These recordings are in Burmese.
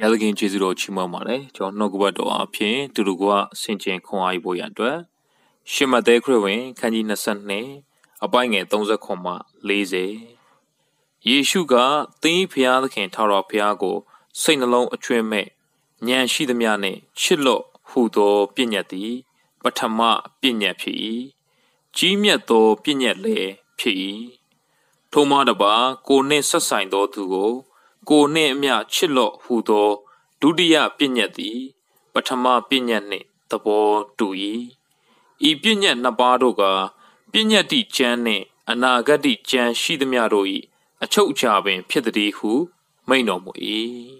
ဘုရားသခင်ကျေးဇူးတော်ချီးမွမ်းပါတယ်ကျွန်တော်နှုတ်ကပတ်တော်အဖြစ်သူတို့ကဆင်ခြင်ခွန်အားယူဖို့ရအတွက်ရှင်မဿဲခရစ်ဝင်ခန်းကြီး22အပိုင်းငယ်39မှ40ယေရှုကသင်ဘုရားသခင်ထာဝရဘုရားကိုစိတ်နှလုံးအချွင်းမဲ့ဉာဏ်ရှိသမျှနှင့်ချစ်လော့ဟူသောပညာသည် ပထမပညာဖြစ်၏ကြီးမြတ်သောပညာလည်းဖြစ်၏ထိုမှတပါကိုနှင့်ဆက်ဆိုင်သောသူကိုကိုနှင့်အမျှချစ်လော့ဟူသောဒုတိယပညတ်သည် ပထမပညတ်နှင့်သဘောတူ၏ဤပညတ်နှစ်ပါးတို့ကပညတ်တိကျမ်းနှင့် အနာဂတ်တိကျမ်းရှိသမျှတို့၏အချုပ်အခြာပင် ဖြစ်သည်ဟုမိန့်တော်မူ၏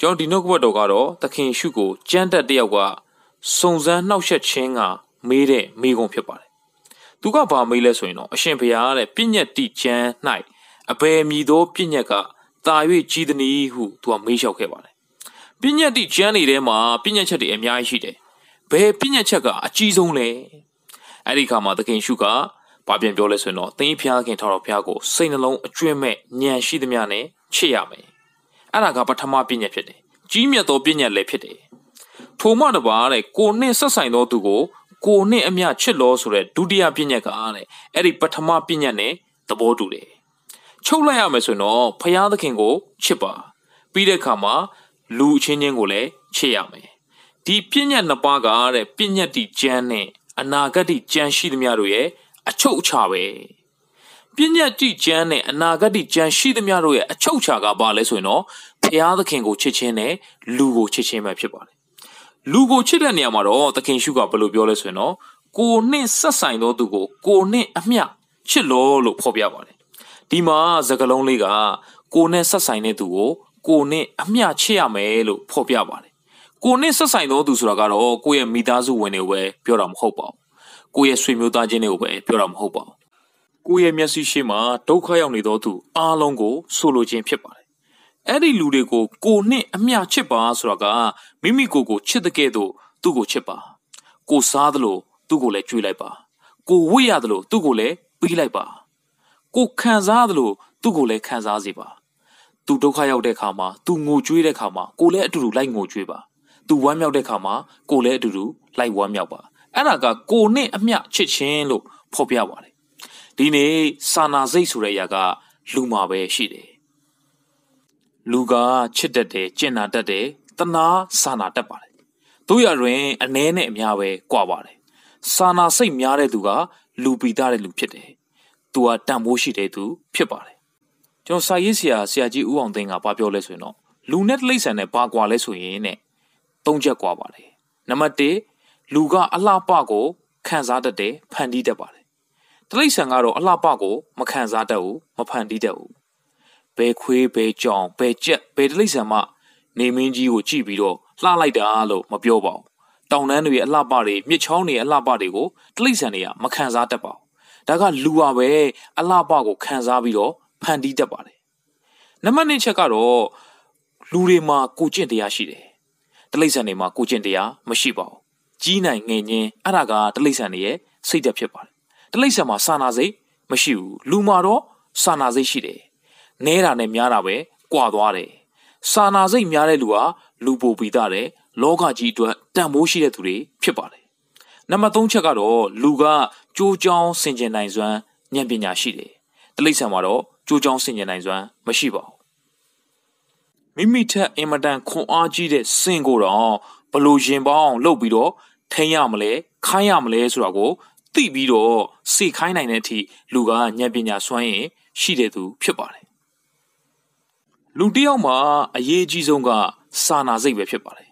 ကျွန်တော်ဒီနောက်ကဘတ်တော်ကတော့သခင်ရှုကိုကြမ်းတက်တယောက်ကစုံစမ်းနှောက်ယှက်ခြင်းက မေးတဲ့မိကုံဖြစ်ပါတယ်သူကဘာမေးလဲဆိုရင်တော့အရှင်ဘုရားတဲ့ပညတ်တိကျမ်း၌အဘယ်မည်သောပညတ်ကတာ၍ကြီးသည်နီဟုသူကမေးလျှောက်ခဲ့ပါတယ်။ပညာတိကျမ်းတွေထဲမှာပညာချက်တွေအများကြီးရှိတယ်။ဘယ်ပညာချက်ကအကြီးဆုံးလဲ။အဲ့ဒီခါမှာသခင်ရှုကဘာပြန်ပြောလဲဆိုရင်တော့သင်ဖျားခင်ထောက်တော်ဖျားကိုစိတ်နှလုံးအကျွင့်မဲ့ညံရှိသမျှနဲ့ချစ်ရမယ်။အဲ့ဒါကပထမပညာဖြစ်တယ်။ကြီးမြတ်သောပညာလည်းဖြစ်တယ်။ထိုမှတပါတဲ့ကိုနှင့်ဆက်ဆိုင်သောသူကိုကိုနှင့်အမျှချစ်လို့ဆိုတဲ့ဒုတိယပညာကတဲ့အဲ့ဒီပထမပညာနဲ့သဘောတူတယ်ချုပ်လိုက်ရမယ်ဆိုရင်တော့ဖရာသခင်ကိုချစ်ပါပြီးတဲ့အခါမှာလူအချင်းချင်းကိုလည်းချစ်ရမယ်ဒီပြည့်ညတ်နှစ်ပါးကတဲ့ပြည့်ညတ်တိကျမ်းနဲ့အနာဂတ်တိကျမ်းရှိသမျှတို့ရဲ့အချုပ်အခြာပဲပြည့်ညတ်တိကျမ်းနဲ့အနာဂတ်တိကျမ်းရှိသမျှတို့ရဲ့အချုပ်အခြာကဘာလဲဆိုရင်တော့ဖရာသခင်ကိုချစ်ခြင်းနဲ့လူကိုချစ်ခြင်းပဲဖြစ်ပါတယ်လူကိုချစ်တဲ့နေရာမှာတော့သခင်ရှုကဘယ်လိုပြောလဲဆိုရင်တော့ကိုနှင့်ဆက်ဆိုင်သောသူကိုကိုနှင့်အမျှချစ်လောလို့ဖော်ပြပါတယ်ဒီမှာစကလုံးလေးကကိုနဲ့ဆက်ဆိုင်တဲ့သူကိုကိုနဲ့အမျှချစ်ရမယ်လို့ဖော်ပြပါတယ်ကိုနဲ့ဆက်ဆိုင်သောသူဆိုတာကတော့ကိုရဲ့မိသားစုဝင်တွေပဲပြောတာမဟုတ်ပါဘူးကိုရဲ့ဆွေမျိုးသားချင်းတွေကိုပဲပြောတာမဟုတ်ပါဘူးကိုရဲ့မျက်စိရှိမှဒုက္ခရောက်နေသောသူအားလုံးကိုဆိုလိုခြင်းဖြစ်ပါတယ်အဲ့ဒီလူတွေကိုကိုနဲ့အမျှချစ်ပါဆိုတာကမိမိကိုယ်ကိုချစ်တဲ့ကဲ့သို့သူ့ကိုချစ်ပါ ကိုစားသလိုသူ့ကိုလည်းကြွေးလိုက်ပါ ကိုဝိရသလိုသူ့ကိုလည်းပေးလိုက်ပါကိုခံစားသလိုသူ့ကိုလည်းခံစားစေပါသူဒုက္ခရောက်တဲ့ခါမှာသူငိုကြွေးတဲ့ခါမှာကိုလည်းအတူတူလိုက်ငိုကြွေးပါသူဝမ်းမြောက်တဲ့ခါမှာကိုလည်းအတူတူလိုက်ဝမ်းမြောက်ပါအဲ့ဒါကကိုနဲ့အမျှချစ်ချင်းလို့ဖော်ပြပါတယ်ဒီနေ့ စာနာစိတ်ဆိုတဲ့အရာကလူမှာပဲရှိတယ်လူကချစ်တတ်တယ်ကျင့်နာတတ်တယ်တနာစာနာတတ်ပါတယ်တို့ရတွင်အ ਨੇ နဲ့အများပဲကြွားပါတယ်စာနာစိတ်များတဲ့သူကလူပိတာတဲ့လူဖြစ်တယ်သူဟာတန်ဖိုးရှိတဲ့သူဖြစ်ပါတယ်ကျွန်တော်စာရေးဆရာဆရာကြီးဦးအောင်သိန်းကပြောလဲဆိုရင်တော့လူနဲ့တိရစ္ဆာန်နဲ့ဘာကွာလဲဆိုရင်နဲ့သုံးချက်ကွာပါတယ်နံပါတ်1လူကအလှပကို ခံစားတတ်တယ်ဖန်တီးတတ်ပါတယ်တိရစ္ဆာန်ကတော့အလှပကို မခံစားတတ်ဘူးမဖန်တီးတတ်ဘူးဘဲခွေးဘဲကြောင်ဘဲကြက်ဘဲတိရစ္ဆာန်မှနေမင်းကြီးကိုကြည့်ပြီးတော့လှလိုက်တာလို့မပြောပါဘူးတောင်တန်းတွေအလှပတွေမြစ်ချောင်းတွေအလှပတွေကိုတိရစ္ဆာန်တွေကမခံစားတတ်ပါဘူးဒါကလူပါပဲအလှပကို ခံစားပြီးတော့ဖန်တီးတတ်ပါတယ်နံပါတ်1ချက်ကတော့လူတွေမှာကိုကျင့်တရားရှိတယ်တလိษံတွေမှာကိုကျင့်တရားမရှိပါဘူးကြီးနိုင်ငယ်ညင်းအဲ့ဒါကတလိษံတွေရဲ့စိတ်သက်ဖြစ်ပါတယ်တလိษံမှာစာနာစိတ်မရှိဘူးလူမှာတော့စာနာစိတ်ရှိတယ်နဲတာနဲ့များတာပဲကွာသွားတယ်စာနာစိတ်များတဲ့လူဟာလူပိုပီတာတဲ့လောကကြီးအတွက်တန်ဖိုးရှိတဲ့သူတွေဖြစ်ပါတယ်နံပါတ်3ချက်ကတော့လူကကြိုးကြောင်းဆင်ခြင်နိုင်စွမ်းဉာဏ်ပညာရှိတယ်တိရစ္ဆာန်မှာတော့ကြိုးကြောင်းဆင်ခြင်နိုင်စွမ်းမရှိပါဘူးမိမိထက်အင်မတန်ခွန်အားကြီးတဲ့စင်ကိုတော့ဘလို့ရင်ပေါင်းလှုပ်ပြီးတော့ထိန်းရမလဲခိုင်းရမလဲဆိုတာကိုသိပြီးတော့စေခိုင်းနိုင်တဲ့အထိလူကဉာဏ်ပညာစွမ်းရင် ရှိတဲ့သူဖြစ်ပါတယ်လူတယောက်မှာ အရေးကြီးဆုံးကစာနာစိတ်ပဲဖြစ်ပါတယ်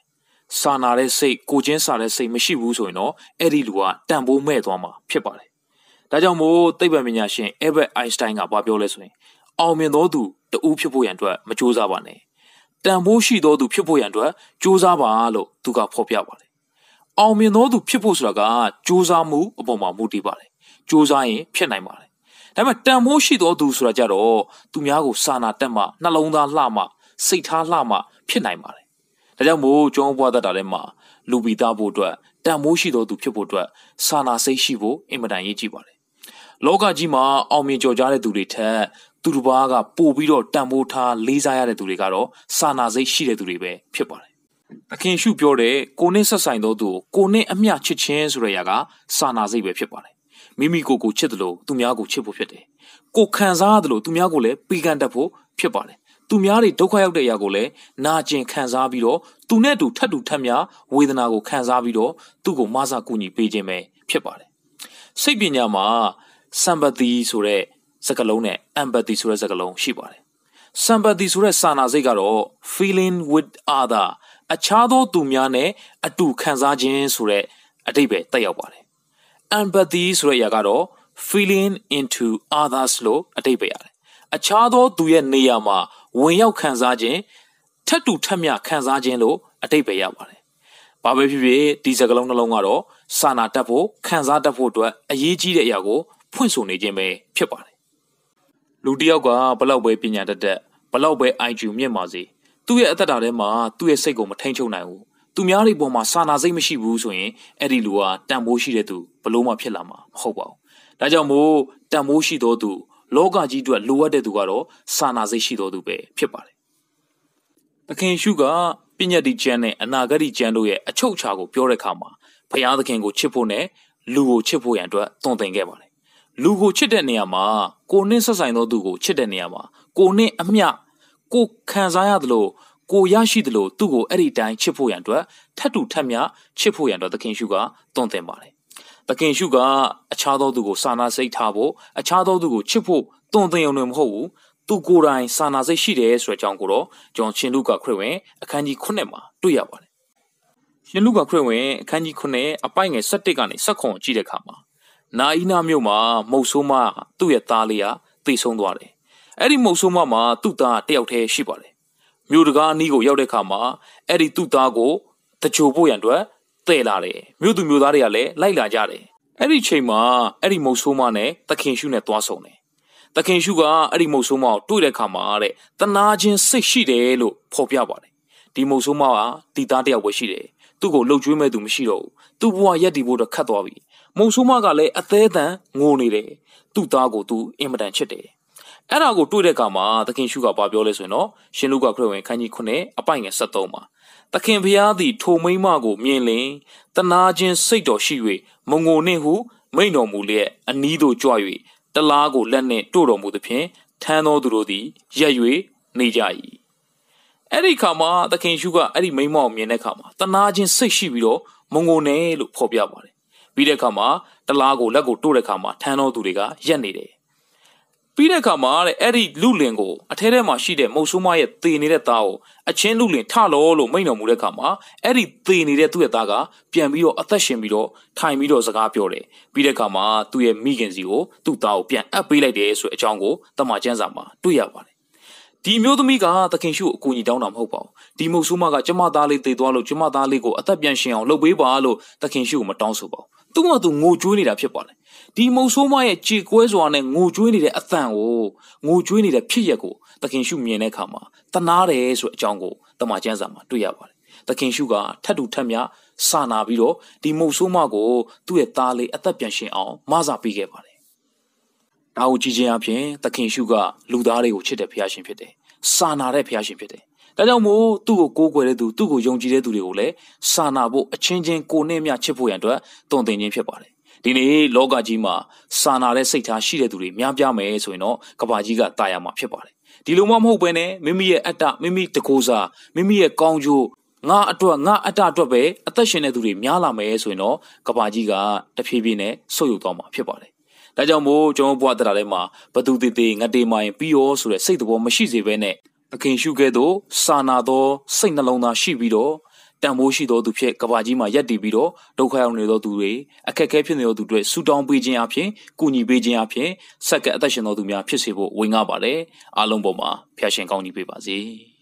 စာနာတဲ့စိတ်ကိုချင်းစာတဲ့စိတ်မရှိဘူးဆိုရင်တော့အဲ့ဒီလူကတန်ဖိုးမဲ့သွားမှာဖြစ်ပါတယ်။ဒါကြောင့်မို့သိပ္ပံပညာရှင် Albert Einstein ကဘာပြောလဲဆိုရင်အောင်မြင်သောသူတဦးဖြစ်ဖို့ရန်အတွက်မကြိုးစားပါနဲ့။တန်ဖိုးရှိသောသူဖြစ်ဖို့ရန်အတွက်ကြိုးစားပါလို့သူကဖော်ပြပါတယ်။အောင်မြင်သောသူဖြစ်ဖို့ဆိုတာကကြိုးစားမှုအပေါ်မှာမူတည်ပါတယ်။ကြိုးစားရင်ဖြစ်နိုင်ပါတယ်။ဒါပေမဲ့တန်ဖိုးရှိသောသူဆိုတာကြတော့သူများကိုစာနာတတ်မှနှလုံးသားလှမှစိတ်ထားလှမှဖြစ်နိုင်ပါတယ်။ဒါကြောင့်မို့ကျွန်တော်ဘွားသက်တာထဲမှာလူပီသားဖို့အတွက်တန်မိုးရှိတော်သူဖြစ်ဖို့အတွက်စာနာစိတ်ရှိဖို့အင်မတန်ရေးကြည့်ပါတယ်။လောကကြီးမှာအောင်မြင်ကြော်ကြားတဲ့သူတွေထက် သူတစ်ပါးကပို့ပြီးတော့တန်ဖိုးထားလေးစားရတဲ့သူတွေကတော့စာနာစိတ်ရှိတဲ့သူတွေပဲဖြစ်ပါတယ်။သခင်ရှုပြောတဲ့ကိုနဲ့ဆက်ဆိုင်သောသူကိုနဲ့အမျှချစ်ခြင်းဆိုတဲ့အရာကစာနာစိတ်ပဲဖြစ်ပါတယ်။မိမိကိုယ်ကိုချစ်တယ်လို့သူများကိုချစ်ဖို့ဖြစ်တယ်။ကိုခံစားရတယ်လို့သူများကိုလည်းပေးကမ်းတတ်ဖို့ဖြစ်ပါတယ်သူများတွေဒုက္ခရောက်တဲ့အရာကိုလည်းနာကျင်ခံစားပြီးတော့သူနဲ့တူထပ်တူထပ်များဝေဒနာကို ခံစားပြီးတော့သူ့ကိုမဆာကူညီပေးခြင်းပဲဖြစ်ပါတယ်စိတ်ပညာမှာ sympathy ဆိုတဲ့စကားလုံးနဲ့ empathy ဆိုတဲ့စကားလုံးရှိပါတယ် sympathy ဆိုတဲ့စာနာစိတ်ကတော့ feeling with other အခြားသောသူများနဲ့အတူခံစားခြင်းဆိုတဲ့အတိတ်ပဲတက်ရောက်ပါတယ် empathy ဆိုတဲ့အရာကတော့ feeling into others လို့အတိတ်ပဲရတယ်အခြားသောသူရဲ့နေရာမှာဝင်ရောက်ခံစားခြင်းထက်တူထက်မြခံစားခြင်းလို့အတိတ်ပဲရပါတယ်။ဘာပဲဖြစ်ဖြစ်ဒီစကားလုံးနှလုံးကတော့စာနာတတ်ဖို့ခံစားတတ်ဖို့အတွက်အရေးကြီးတဲ့အရာကိုဖွင့်ဆိုနေခြင်းပဲဖြစ်ပါတယ်။လူတစ်ယောက်ကဘလောက်ပဲပညာတတ်တတ်ဘလောက်ပဲ IQ မြင့်ပါစေသူ့ရဲ့အသက်တာထဲမှာသူ့ရဲ့စိတ်ကိုမထိန်ချုပ်နိုင်ဘူး။သူများတွေပေါ်မှာစာနာစိတ်မရှိဘူးဆိုရင်အဲ့ဒီလူကတန်ဖိုးရှိတဲ့သူဘလို့မှဖြစ်လာမှာမဟုတ်ပါဘူး။ဒါကြောင့်မို့တန်ဖိုးရှိသောသူလောကကြီးအတွက်လိုအပ်တဲ့သူကတော့စာနာစိတ်ရှိတော်သူပဲဖြစ်ပါတယ်။သခင်ရှုကပညတ်တိကျမ်းနဲ့အနာဂတ်ကျမ်းတို့ရဲ့အချုပ်အခြာကိုပြောတဲ့အခါမှာဘုရားသခင်ကိုချစ်ဖို့နဲ့လူကိုချစ်ဖို့ရန်အတွက်တွင်တင်ခဲ့ပါတယ်။လူကိုချစ်တဲ့နေရာမှာ ကိုနှင်းဆက်ဆိုင်သောသူကိုချစ်တဲ့နေရာမှာကိုနှင်းအမျှကိုခံစားရသလိုကိုရရှိသလိုသူ့ကိုအဲ့ဒီတိုင်းချစ်ဖို့ရန်အတွက်ထတ်တူထက်မြချစ်ဖို့ရန်အတွက်သခင်ရှုကတွင်တင်ပါတယ်သခင်ရှုက အခြားသောသူကိုစာနာစိတ်ထားဖို့အခြားသောသူကိုချစ်ဖို့တွန်တင်ုံတွေမဟုတ်ဘူးသူကိုယ်တိုင် စာနာစိတ်ရှိတယ်ဆိုတဲ့အကြောင်းကိုတော့ကျွန်တော်ရှင်လူကခရစ်ဝင်အခန်းကြီး9မှာတွေ့ရပါတယ်ရှင်လူကခရစ်ဝင်အခန်းကြီး9အပိုင်ငယ်17ကနေ19ကြည့်တဲ့အခါမှာနာအီနာမြို့မှာမုတ်ဆိုးမသူ့ရဲ့သားလေးကသေဆုံးသွားတယ်အဲ့ဒီမုတ်ဆိုးမမှာသူ့သားတယောက်တည်းရှိပါတယ်မြို့တကားအနီးကိုရောက်တဲ့အခါမှာအဲ့ဒီသူ့သားကိုတချို့ဖို့ရန်အတွက်တဲ့လာတယ်မြို့သူမြို့သားတွေကလည်းလိုက်လာကြတယ်အဲ့ဒီချိန်မှာအဲ့ဒီမုတ်ဆိုးမနဲ့သခင်ရှုနဲ့သွားဆုံတယ်သခင်ရှုကအဲ့ဒီမုတ်ဆိုးမကိုတွေ့တဲ့အခါမှာတဲ့တနာချင်းစိတ်ရှိတယ်လို့ဖော်ပြပါတယ်ဒီမုတ်ဆိုးမကတီသားတယောက်ပဲရှိတယ်သူ့ကိုလှုပ်ကြွေးမဲ့သူမရှိတော့ဘူးသူ့ဘဝရက်တည်ဖို့တော့ခတ်သွားပြီမုံဆိုးမကလည်းအသေးအံငိုနေတယ်သူ့သားကိုသူအင်မတန်ချစ်တယ်အဲ့ဒါကိုတွေ့တဲ့အခါမှာသခင်ရှုကဘာပြောလဲဆိုရင်တော့ရှင်လုကခရစ်ဝင်ခန်းကြီး9အပိုင်ငယ်73မှာသခင်ဖျားသည်ထိုမိမကိုမြင်လင်တနာချင်းစိတ်တော်ရှိ၍မငိုနှင့်ဟုမိန်တော်မူလျက်အနီးသို့ကြွ၍တလားကိုလက်နှင့်တို့တော်မူသည်ဖြင့်ထမ်းသောသူတို့သည်ရက်၍နေကြ၏အဲ့ဒီခါမှာသခင်ရှုကအဲ့ဒီမိမကိုမြင်တဲ့ခါမှာတနာချင်းစိတ်ရှိပြီးတော့မငိုနဲ့လို့ဖော်ပြပါတယ်ပြီးတဲ့ခါမှာတလားကိုလက်ကိုတို့တဲ့ခါမှာထမ်းသောသူတွေကရက်နေတယ်ပြီးတဲ့အခါမှာတဲ့အဲ့ဒီလူလင်ကိုအထဲထဲမှာရှိတဲ့မုတ်ဆိုးမရဲ့သေနေတဲ့သားကိုအချင်းလူလင်ထလောလို့မိန့်တော်မူတဲ့အခါမှာအဲ့ဒီသေနေတဲ့သူ့ရဲ့သားကပြန်ပြီးတော့အသက်ရှင်ပြီးတော့ထိုင်ပြီးတော့စကားပြောတယ်ပြီးတဲ့အခါမှာသူ့ရဲ့မိခင်စီကိုသူ့သားကိုပြန်အပ်ပေးလိုက်တယ်ဆိုတဲ့အကြောင်းကိုတမန်ကျမ်းစာမှာတွေ့ရပါတယ်ဒီမျိုးသမီးကသခင်ရှုအကူအညီတောင်းတာမဟုတ်ပါဘူးဒီမုတ်ဆိုးမကကျမသားလေးတည်သွားလို့ကျမသားလေးကိုအသက်ပြန်ရှင်အောင်လုပ်ပေးပါလို့သခင်ရှုကိုမတောင်းဆိုပါဘူးသူ့မှာသူငိုကြွေးနေတာဖြစ်ပါလေဒီမုတ်ဆိုးမရဲ့ခြေကွဲစွာနဲ့ငိုကြွေးနေတဲ့အသံကိုငိုကြွေးနေတဲ့ဖြစ်ရက်ကိုသခင်ရှုမြင်တဲ့အခါမှာတနာတယ်ဆိုတဲ့အကြောင်းကိုတမန်ကျမ်းစာမှာတွေ့ရပါတယ်သခင်ရှုကထတ်တူထတ်မြစာနာပြီးတော့ဒီမုတ်ဆိုးမကိုသူ့ရဲ့သားလေးအသက်ပြန်ရှင်အောင်မဆာပေးခဲ့ပါတယ်ဒါကိုကြည်ခြင်းအပြင်သခင်ရှုကလူသားတွေကိုချစ်တဲ့ဖခင်ရှင်ဖြစ်တယ်။စာနာတဲ့ဖခင်ရှင်ဖြစ်တယ်။ဒါကြောင့်မို့သူ့ကိုကိုးကွယ်တဲ့သူသူ့ကိုယုံကြည်တဲ့သူတွေကိုလည်းစာနာဖို့အချင်းချင်းကိုနဲ့မျှချစ်ဖို့ရန်အတွက်တုံ့တင်ခြင်းဖြစ်ပါတယ်။ဒီနေ့လောကကြီးမှာစာနာတဲ့စိတ်ထားရှိတဲ့သူတွေများပြားမယ်ဆိုရင်တော့ကဘာကြီးကတာယာမှာဖြစ်ပါတယ်။ဒီလိုမှမဟုတ်ဘဲနဲ့မိမိရဲ့အတ္တမိမိတကိုးစားမိမိရဲ့ကောင်းကျိုးငါအတွက်ငါအတ္တအတွက်ပဲအသက်ရှင်တဲ့သူတွေများလာမယ်ဆိုရင်တော့ကဘာကြီးကတဖြည်းဖြည်းနဲ့ဆုတ်ယုတ်သွားမှာဖြစ်ပါတယ်ဒါကြောင့်မို့ကျွန်တော်ဘွားတတာထဲမှာဘသူတေတေငတ်တေမိုင်ပြီးရောဆိုတဲ့စိတ်တော်မရှိစေဘဲနဲ့သခင်ရှုခဲ့သောစာနာသောစိတ်နှလုံးသားရှိပြီးတော့တန်ဖိုးရှိသောသူဖြစ်ကဘာကြီးမှာယက်တည်ပြီးတော့ဒုက္ခရောက်နေသောသူတွေအခက်အခဲဖြစ်နေသောသူတွေဆူတောင်းပေးခြင်းအပြင်ကုညီပေးခြင်းအပြင်ဆက်ကပ်အသက်ရှင်သောသူများဖြစ်စေဖို့ဝင်ကားပါတယ်အားလုံးပေါ်မှာဖျာရှင်ကောင်းကြီးပေးပါစေ။